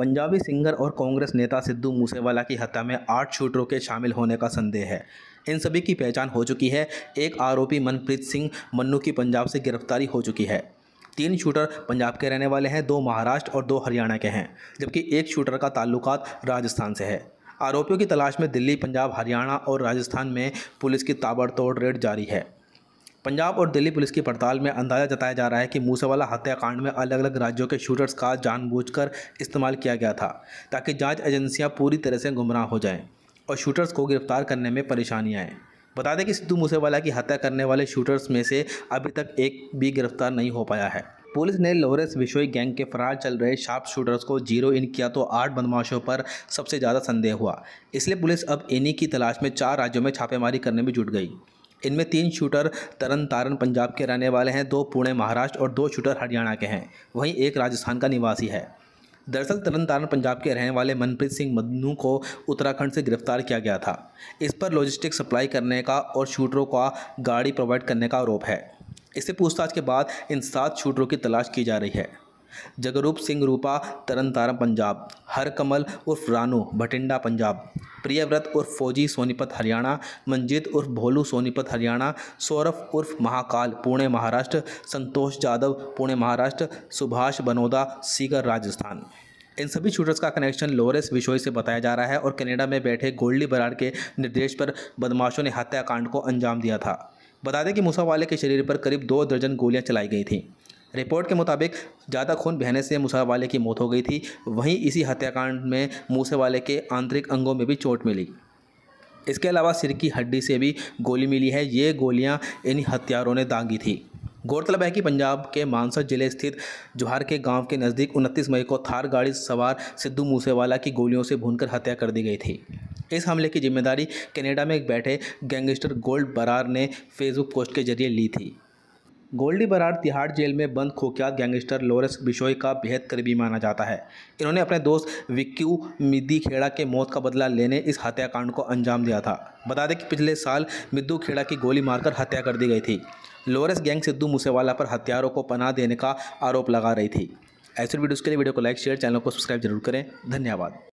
Punjabi singer और कांग्रेस नेता सिद्धू मूसेवाला की हत्या में आठ शूटरों के शामिल होने का संदेह है इन सभी की पहचान हो चुकी है एक आरोपी मनप्रीत सिंह मन्नू की पंजाब से गिरफ्तारी हो चुकी है तीन शूटर पंजाब के रहने वाले हैं दो महाराष्ट्र और दो हरियाणा के हैं जबकि एक शूटर का ताल्लुकात राजस्थान से है आरोपियों की तलाश में दिल्ली पंजाब हरियाणा और राजस्थान में पुलिस की ताबड़तोड़ रेड जारी है पंजाब और दिल्ली पुलिस की पड़ताल में अंदाजा जताया जा रहा है कि मूसेवाला हत्याकांड में अलग अलग राज्यों के शूटर्स का जानबूझकर इस्तेमाल किया गया था ताकि जांच एजेंसियां पूरी तरह से गुमराह हो जाएं और शूटर्स को गिरफ्तार करने में परेशानी आए बता दें कि सिद्धू मूसेवाला की हत्या करने वाले शूटर्स में से अभी तक एक भी गिरफ्तार नहीं हो पाया है पुलिस ने लोरेस विशोई गैंग के फरार चल रहे शार्प शूटर्स को जीरो इन किया तो आठ बदमाशों पर सबसे ज़्यादा संदेह हुआ इसलिए पुलिस अब इन्हीं की तलाश में चार राज्यों में छापेमारी करने में जुट गई इनमें तीन शूटर तरन तारण पंजाब के रहने वाले हैं दो पुणे महाराष्ट्र और दो शूटर हरियाणा के हैं वहीं एक राजस्थान का निवासी है दरअसल तरन तारण पंजाब के रहने वाले मनप्रीत सिंह मदनू को उत्तराखंड से गिरफ्तार किया गया था इस पर लॉजिस्टिक सप्लाई करने का और शूटरों का गाड़ी प्रोवाइड करने का आरोप है इससे पूछताछ के बाद इन सात शूटरों की तलाश की जा रही है जगरूप सिंह रूपा तरन तारा पंजाब हरकमल उर्फ रानू भटिंडा पंजाब प्रियव्रत उर्फ फौजी सोनीपत हरियाणा मंजीत उर्फ भोलू सोनीपत हरियाणा सौरभ उर्फ महाकाल पुणे महाराष्ट्र संतोष जादव पुणे महाराष्ट्र सुभाष बनोदा सीकर राजस्थान इन सभी शूटर्स का कनेक्शन लोरेस विशोई से बताया जा रहा है और कनाडा में बैठे गोल्डी बराड के निर्देश पर बदमाशों ने हत्याकांड को अंजाम दिया था बता दें कि मूसावाले के शरीर पर करीब दो दर्जन गोलियां चलाई गई थीं रिपोर्ट के मुताबिक ज़्यादा खून बहने से मूसा वाले की मौत हो गई थी वहीं इसी हत्याकांड में मूसे वाले के आंतरिक अंगों में भी चोट मिली इसके अलावा सिर की हड्डी से भी गोली मिली है ये गोलियां इन हथियारों ने दागी थी गौरतलब है कि पंजाब के मानसर जिले स्थित जोहार के गांव के नज़दीक 29 मई को थार गाड़ी सवार सिद्धू मूसेवाला की गोलियों से भूनकर हत्या कर दी गई थी इस हमले की जिम्मेदारी कनाडा में बैठे गैंगस्टर गोल्ड बरार ने फेसबुक पोस्ट के जरिए ली थी गोल्डी बराड़ तिहाड़ जेल में बंद खुख्यात गैंगस्टर लोरेंस बिशोई का बेहद करीबी माना जाता है इन्होंने अपने दोस्त विक्यू मिदी खेड़ा के मौत का बदला लेने इस हत्याकांड को अंजाम दिया था बता दें कि पिछले साल मिद्दू खेड़ा की गोली मारकर हत्या कर दी गई थी लोरेंस गैंग सिद्धू मूसेवाला पर हथियारों को पनाह देने का आरोप लगा रही थी ऐसे वीडियोज़ के लिए वीडियो को लाइक शेयर चैनल को सब्सक्राइब जरूर करें धन्यवाद